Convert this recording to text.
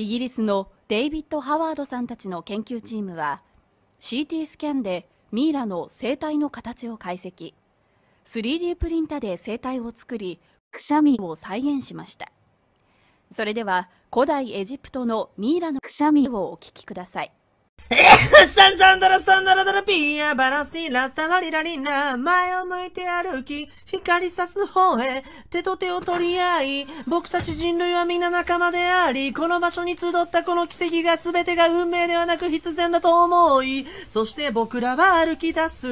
イギリスのデイビッド・ハワードさんたちの研究チームは CT スキャンでミイラの生体の形を解析 3D プリンタで生体を作りくしゃみを再現しましたそれでは古代エジプトのミイラのくしゃみをお聞きくださいスタンサンドラスタンダラダラピヤ、バラスティラスタマリラリナ前を向いて歩き光さす方へ手と手を取り合い僕たち人類は皆仲間でありこの場所に集ったこの奇跡が全てが運命ではなく必然だと思いそして僕らは歩き出す